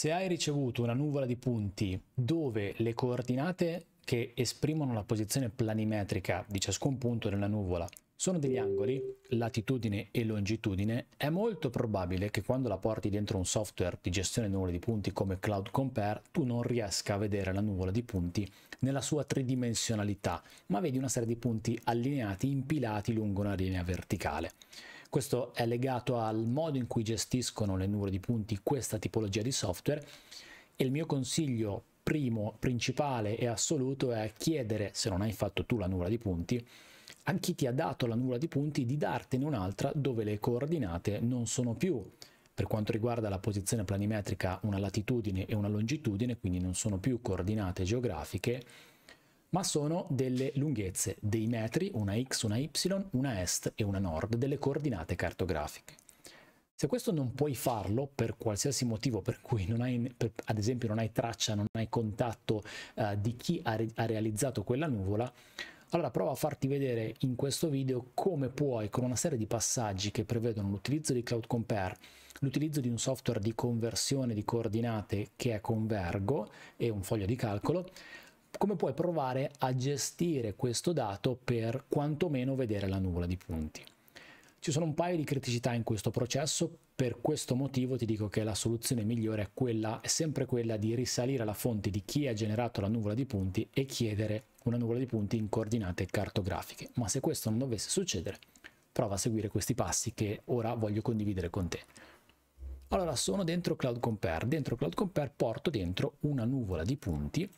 Se hai ricevuto una nuvola di punti dove le coordinate che esprimono la posizione planimetrica di ciascun punto della nuvola sono degli angoli, latitudine e longitudine, è molto probabile che quando la porti dentro un software di gestione nuvole di punti come Cloud Compare, tu non riesca a vedere la nuvola di punti nella sua tridimensionalità, ma vedi una serie di punti allineati, impilati lungo una linea verticale. Questo è legato al modo in cui gestiscono le nuvole di punti questa tipologia di software e il mio consiglio primo, principale e assoluto è chiedere, se non hai fatto tu la nuvola di punti, a chi ti ha dato la nuvola di punti di dartene un'altra dove le coordinate non sono più per quanto riguarda la posizione planimetrica una latitudine e una longitudine, quindi non sono più coordinate geografiche, ma sono delle lunghezze, dei metri, una x, una y, una est e una nord, delle coordinate cartografiche. Se questo non puoi farlo per qualsiasi motivo per cui non hai, per, ad esempio non hai traccia, non hai contatto uh, di chi ha, re ha realizzato quella nuvola, allora prova a farti vedere in questo video come puoi con una serie di passaggi che prevedono l'utilizzo di Cloud Compare, l'utilizzo di un software di conversione di coordinate che è Convergo e un foglio di calcolo, come puoi provare a gestire questo dato per quantomeno vedere la nuvola di punti. Ci sono un paio di criticità in questo processo, per questo motivo ti dico che la soluzione migliore è, quella, è sempre quella di risalire alla fonte di chi ha generato la nuvola di punti e chiedere una nuvola di punti in coordinate cartografiche. Ma se questo non dovesse succedere, prova a seguire questi passi che ora voglio condividere con te. Allora, sono dentro Cloud Compare. Dentro Cloud Compare porto dentro una nuvola di punti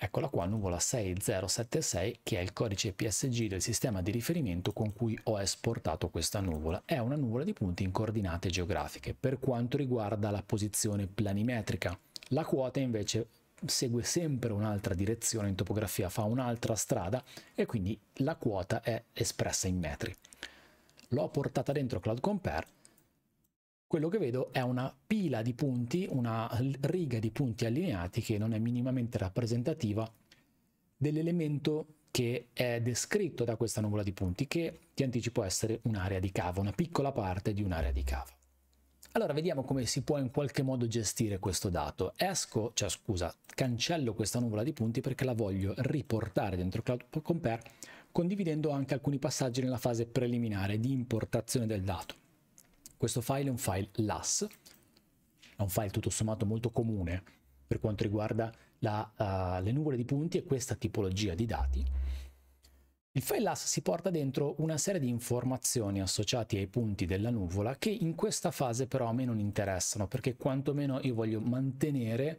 Eccola qua, nuvola 6076, che è il codice PSG del sistema di riferimento con cui ho esportato questa nuvola. È una nuvola di punti in coordinate geografiche. Per quanto riguarda la posizione planimetrica, la quota invece segue sempre un'altra direzione in topografia, fa un'altra strada e quindi la quota è espressa in metri. L'ho portata dentro Cloud Compare quello che vedo è una pila di punti, una riga di punti allineati che non è minimamente rappresentativa dell'elemento che è descritto da questa nuvola di punti, che ti anticipo essere un'area di cava, una piccola parte di un'area di cava. Allora vediamo come si può in qualche modo gestire questo dato. Esco, cioè scusa, cancello questa nuvola di punti perché la voglio riportare dentro Cloud Compare condividendo anche alcuni passaggi nella fase preliminare di importazione del dato. Questo file è un file LAS, è un file tutto sommato molto comune per quanto riguarda la, uh, le nuvole di punti e questa tipologia di dati. Il file LAS si porta dentro una serie di informazioni associate ai punti della nuvola che in questa fase però a me non interessano perché quantomeno io voglio mantenere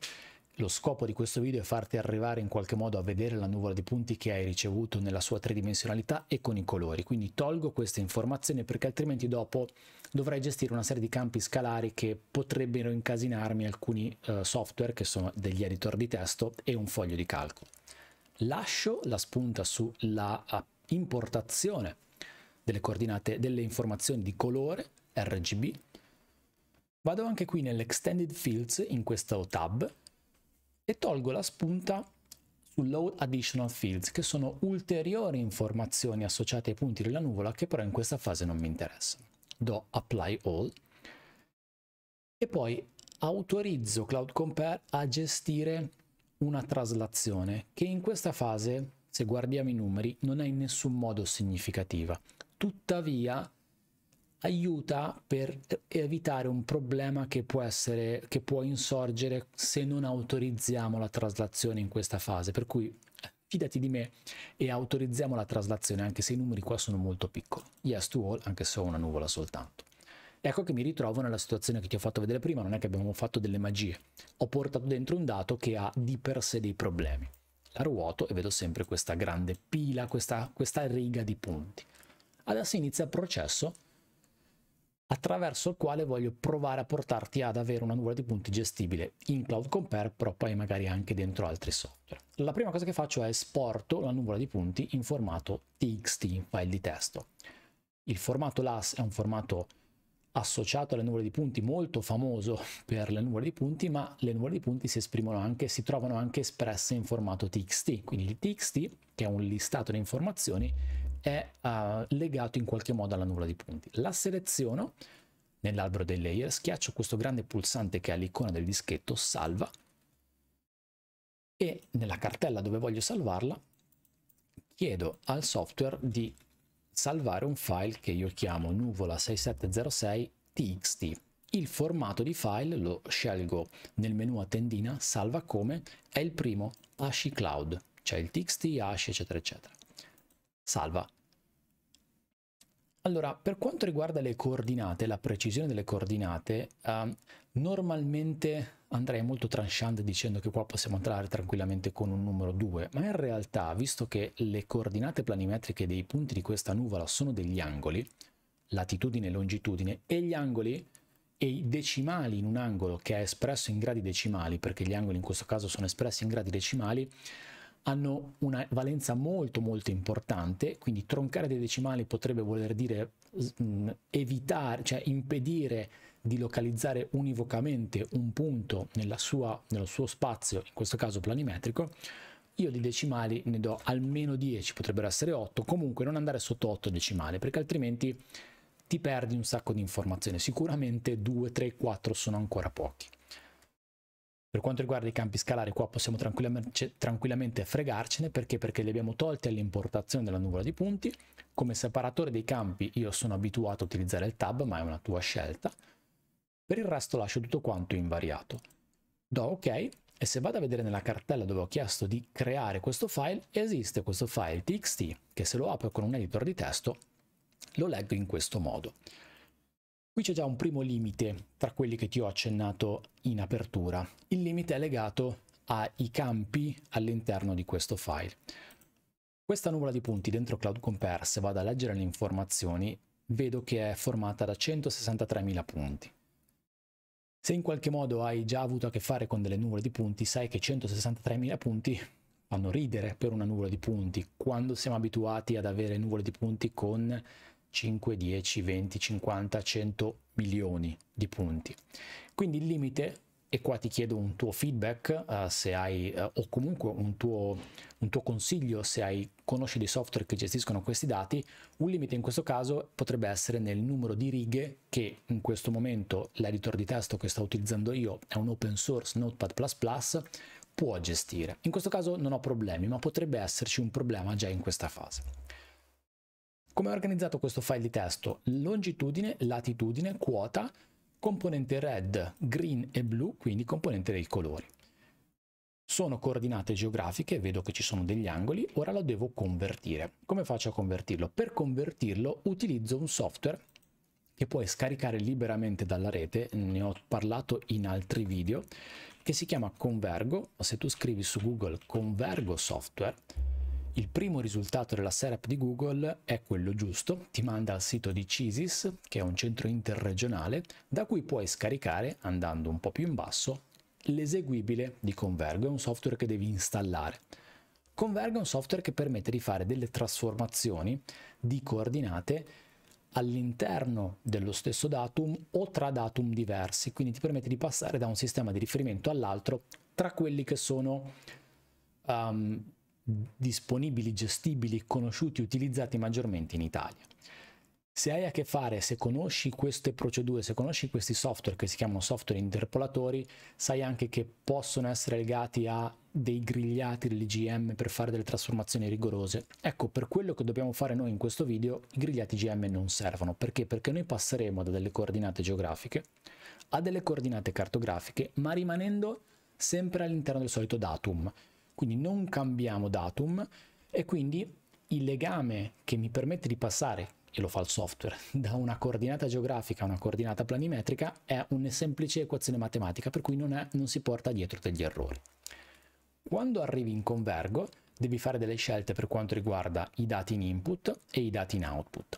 lo scopo di questo video è farti arrivare in qualche modo a vedere la nuvola di punti che hai ricevuto nella sua tridimensionalità e con i colori, quindi tolgo queste informazioni perché altrimenti dopo dovrai gestire una serie di campi scalari che potrebbero incasinarmi alcuni eh, software che sono degli editor di testo e un foglio di calcolo. Lascio la spunta sulla eh, importazione delle coordinate delle informazioni di colore RGB. Vado anche qui nell'Extended Fields in questo tab e tolgo la spunta sul load additional fields, che sono ulteriori informazioni associate ai punti della nuvola che però in questa fase non mi interessano. Do apply all e poi autorizzo Cloud Compare a gestire una traslazione che in questa fase, se guardiamo i numeri, non è in nessun modo significativa. Tuttavia, aiuta per evitare un problema che può, essere, che può insorgere se non autorizziamo la traslazione in questa fase. Per cui fidati di me e autorizziamo la traslazione, anche se i numeri qua sono molto piccoli. Yes to all, anche se ho una nuvola soltanto. Ecco che mi ritrovo nella situazione che ti ho fatto vedere prima, non è che abbiamo fatto delle magie. Ho portato dentro un dato che ha di per sé dei problemi. La ruoto e vedo sempre questa grande pila, questa, questa riga di punti. Adesso inizia il processo attraverso il quale voglio provare a portarti ad avere una nuvola di punti gestibile in Cloud Compare, però poi magari anche dentro altri software. La prima cosa che faccio è esporto la nuvola di punti in formato txt, in file di testo. Il formato LAS è un formato associato alle nuvole di punti molto famoso per le nuvole di punti, ma le nuvole di punti si esprimono anche, si trovano anche espresse in formato txt, quindi il txt, che è un listato di informazioni, è uh, legato in qualche modo alla nuvola di punti. La seleziono nell'albero dei layer, schiaccio questo grande pulsante che è l'icona del dischetto, salva, e nella cartella dove voglio salvarla chiedo al software di salvare un file che io chiamo nuvola6706txt. Il formato di file lo scelgo nel menu a tendina, salva come, è il primo Cloud, cioè il txt, hash, eccetera, eccetera. Salva. Allora, per quanto riguarda le coordinate, la precisione delle coordinate, eh, normalmente andrei molto tranchant dicendo che qua possiamo entrare tranquillamente con un numero 2, ma in realtà, visto che le coordinate planimetriche dei punti di questa nuvola sono degli angoli, latitudine e longitudine, e gli angoli e i decimali in un angolo che è espresso in gradi decimali, perché gli angoli in questo caso sono espressi in gradi decimali, hanno una valenza molto molto importante, quindi troncare dei decimali potrebbe voler dire mm, evitare, cioè impedire di localizzare univocamente un punto sua, nello suo spazio, in questo caso planimetrico, io di decimali ne do almeno 10, potrebbero essere 8, comunque non andare sotto 8 decimali, perché altrimenti ti perdi un sacco di informazioni, sicuramente 2, 3, 4 sono ancora pochi. Per quanto riguarda i campi scalari, qua possiamo tranquillamente, cioè, tranquillamente fregarcene perché? perché li abbiamo tolti all'importazione della nuvola di punti. Come separatore dei campi io sono abituato a utilizzare il tab, ma è una tua scelta. Per il resto lascio tutto quanto invariato. Do ok e se vado a vedere nella cartella dove ho chiesto di creare questo file, esiste questo file txt che se lo apro con un editor di testo lo leggo in questo modo. Qui c'è già un primo limite tra quelli che ti ho accennato in apertura. Il limite è legato ai campi all'interno di questo file. Questa nuvola di punti dentro Cloud Compare, se vado a leggere le informazioni, vedo che è formata da 163.000 punti. Se in qualche modo hai già avuto a che fare con delle nuvole di punti, sai che 163.000 punti fanno ridere per una nuvola di punti. Quando siamo abituati ad avere nuvole di punti con 5, 10, 20, 50, 100 milioni di punti. Quindi il limite, e qua ti chiedo un tuo feedback uh, se hai, uh, o comunque un tuo, un tuo consiglio se hai, conosci dei software che gestiscono questi dati, un limite in questo caso potrebbe essere nel numero di righe che in questo momento l'editor di testo che sto utilizzando io è un open source Notepad++, può gestire. In questo caso non ho problemi, ma potrebbe esserci un problema già in questa fase. Come ho organizzato questo file di testo? Longitudine, latitudine, quota, componente red, green e blu, quindi componente dei colori. Sono coordinate geografiche, vedo che ci sono degli angoli, ora lo devo convertire. Come faccio a convertirlo? Per convertirlo utilizzo un software che puoi scaricare liberamente dalla rete, ne ho parlato in altri video, che si chiama Convergo, se tu scrivi su Google Convergo Software, il primo risultato della SERAP di Google è quello giusto, ti manda al sito di CISIS, che è un centro interregionale, da cui puoi scaricare, andando un po' più in basso, l'eseguibile di Convergo, è un software che devi installare. Convergo è un software che permette di fare delle trasformazioni di coordinate all'interno dello stesso datum o tra datum diversi, quindi ti permette di passare da un sistema di riferimento all'altro tra quelli che sono um, disponibili, gestibili, conosciuti, utilizzati maggiormente in Italia. Se hai a che fare, se conosci queste procedure, se conosci questi software che si chiamano software interpolatori, sai anche che possono essere legati a dei grigliati dell'IGM per fare delle trasformazioni rigorose. Ecco, per quello che dobbiamo fare noi in questo video, i grigliati IGM non servono. Perché? Perché noi passeremo da delle coordinate geografiche a delle coordinate cartografiche, ma rimanendo sempre all'interno del solito datum, quindi non cambiamo datum e quindi il legame che mi permette di passare, e lo fa il software, da una coordinata geografica a una coordinata planimetrica è una semplice equazione matematica per cui non, è, non si porta dietro degli errori. Quando arrivi in convergo devi fare delle scelte per quanto riguarda i dati in input e i dati in output.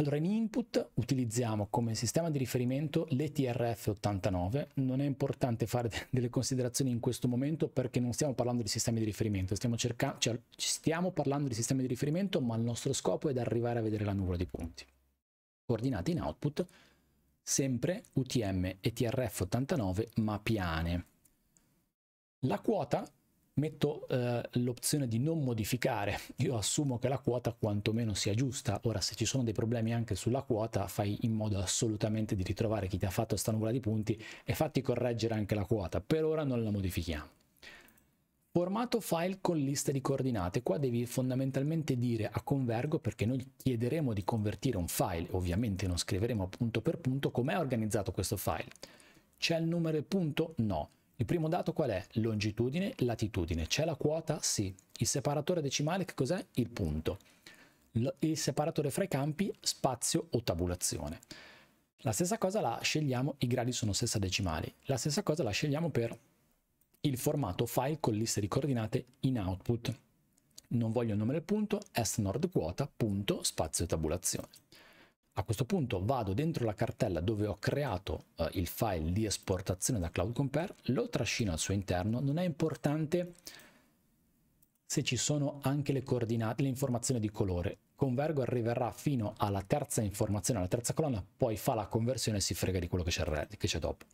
Allora in input utilizziamo come sistema di riferimento l'ETRF89, non è importante fare delle considerazioni in questo momento perché non stiamo parlando di sistemi di riferimento, stiamo, cerca- cioè, stiamo parlando di sistemi di riferimento ma il nostro scopo è di arrivare a vedere la nuvola di punti. Coordinate in output, sempre UTM ETRF89 ma piane. La quota metto eh, l'opzione di non modificare. Io assumo che la quota quantomeno sia giusta. Ora, se ci sono dei problemi anche sulla quota, fai in modo assolutamente di ritrovare chi ti ha fatto sta nuvola di punti e fatti correggere anche la quota. Per ora non la modifichiamo. Formato file con lista di coordinate. Qua devi fondamentalmente dire a convergo perché noi chiederemo di convertire un file, ovviamente non scriveremo punto per punto com'è organizzato questo file. C'è il numero e punto? No. Il primo dato qual è? Longitudine, latitudine. C'è la quota? Sì. Il separatore decimale che cos'è? Il punto. Il separatore fra i campi, spazio o tabulazione. La stessa cosa la scegliamo, i gradi sono stessa decimali. La stessa cosa la scegliamo per il formato file con liste di coordinate in output. Non voglio il nome del punto, est punto, spazio e tabulazione. A questo punto vado dentro la cartella dove ho creato eh, il file di esportazione da Cloud Compare, lo trascino al suo interno, non è importante se ci sono anche le coordinate, le informazioni di colore. Convergo arriverà fino alla terza informazione, alla terza colonna, poi fa la conversione e si frega di quello che c'è, dopo.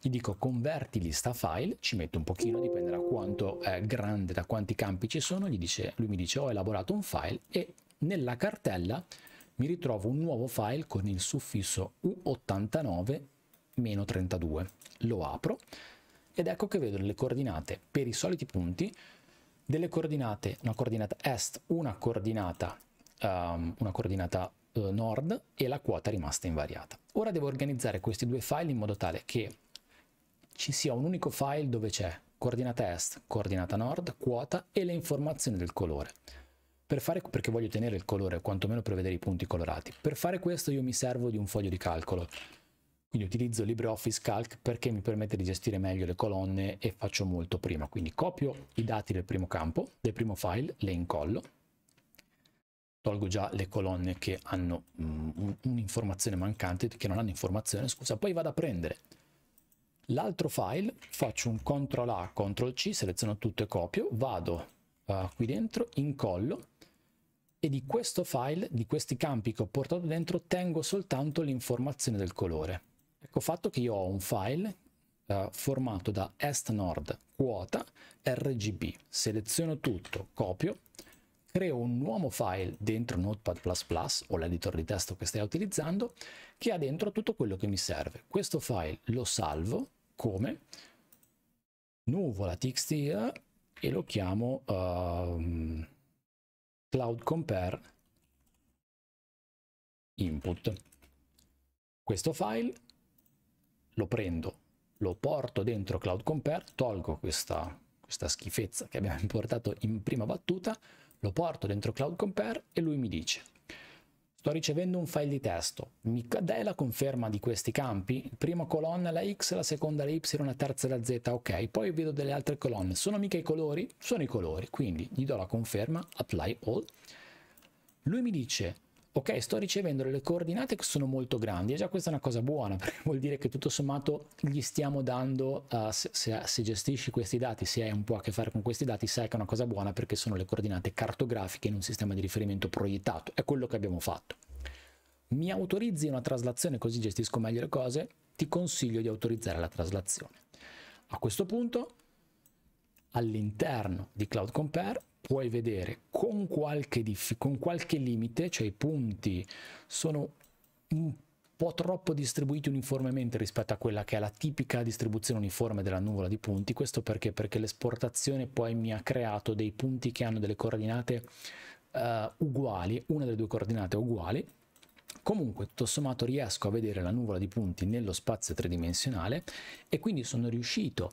Gli dico converti lista file, ci metto un pochino, dipende da quanto è grande, da quanti campi ci sono, dice, lui mi dice ho elaborato un file e nella cartella mi ritrovo un nuovo file con il suffisso U89-32. Lo apro ed ecco che vedo le coordinate per i soliti punti delle coordinate, una coordinata est, una coordinata, um, una coordinata uh, nord e la quota rimasta invariata. Ora devo organizzare questi due file in modo tale che ci sia un unico file dove c'è coordinata est, coordinata nord, quota e le informazioni del colore. Per fare, perché voglio tenere il colore, quantomeno per vedere i punti colorati. Per fare questo io mi servo di un foglio di calcolo. Quindi utilizzo LibreOffice Calc perché mi permette di gestire meglio le colonne e faccio molto prima. Quindi copio i dati del primo campo, del primo file, le incollo. Tolgo già le colonne che hanno mm, un'informazione mancante, che non hanno informazione, scusa. Poi vado a prendere l'altro file, faccio un CTRL A, CTRL C, seleziono tutto e copio, vado qui dentro, incollo e di questo file, di questi campi che ho portato dentro, tengo soltanto l'informazione del colore. Ecco fatto che io ho un file uh, formato da est-nord quota RGB, seleziono tutto, copio, creo un nuovo file dentro Notepad++ o l'editor di testo che stai utilizzando che ha dentro tutto quello che mi serve. Questo file lo salvo come nuvola.txt e lo chiamo uh, cloud compare input. Questo file lo prendo, lo porto dentro cloud compare, tolgo questa, questa schifezza che abbiamo importato in prima battuta, lo porto dentro cloud compare e lui mi dice Sto ricevendo un file di testo, mi dai la conferma di questi campi? Prima colonna la X, la seconda la Y, la terza la Z, ok, poi vedo delle altre colonne, sono mica i colori? Sono i colori, quindi gli do la conferma, apply all. Lui mi dice ok sto ricevendo delle coordinate che sono molto grandi e già questa è una cosa buona perché vuol dire che tutto sommato gli stiamo dando uh, se, se, se, gestisci questi dati se hai un po' a che fare con questi dati sai che è una cosa buona perché sono le coordinate cartografiche in un sistema di riferimento proiettato è quello che abbiamo fatto mi autorizzi una traslazione così gestisco meglio le cose ti consiglio di autorizzare la traslazione a questo punto all'interno di Cloud Compare puoi vedere con qualche, con qualche limite, cioè i punti sono un po' troppo distribuiti uniformemente rispetto a quella che è la tipica distribuzione uniforme della nuvola di punti, questo perché? Perché l'esportazione poi mi ha creato dei punti che hanno delle coordinate uh, uguali, una delle due coordinate uguali, Comunque, tutto sommato, riesco a vedere la nuvola di punti nello spazio tridimensionale e quindi sono riuscito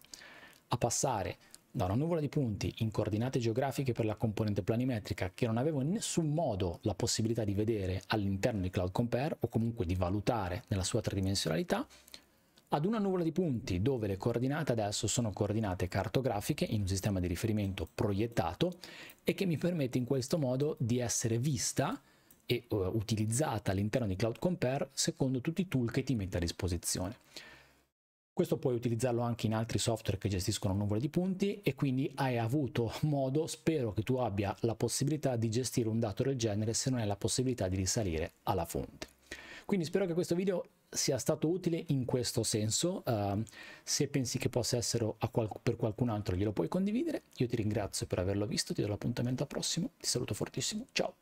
a passare da una nuvola di punti in coordinate geografiche per la componente planimetrica che non avevo in nessun modo la possibilità di vedere all'interno di Cloud Compare o comunque di valutare nella sua tridimensionalità, ad una nuvola di punti dove le coordinate adesso sono coordinate cartografiche in un sistema di riferimento proiettato e che mi permette in questo modo di essere vista e uh, utilizzata all'interno di Cloud Compare secondo tutti i tool che ti mette a disposizione. Questo puoi utilizzarlo anche in altri software che gestiscono nuvole di punti e quindi hai avuto modo, spero che tu abbia la possibilità di gestire un dato del genere se non hai la possibilità di risalire alla fonte. Quindi spero che questo video sia stato utile in questo senso, uh, se pensi che possa essere qual- per qualcun altro glielo puoi condividere, io ti ringrazio per averlo visto, ti do l'appuntamento al prossimo, ti saluto fortissimo, ciao!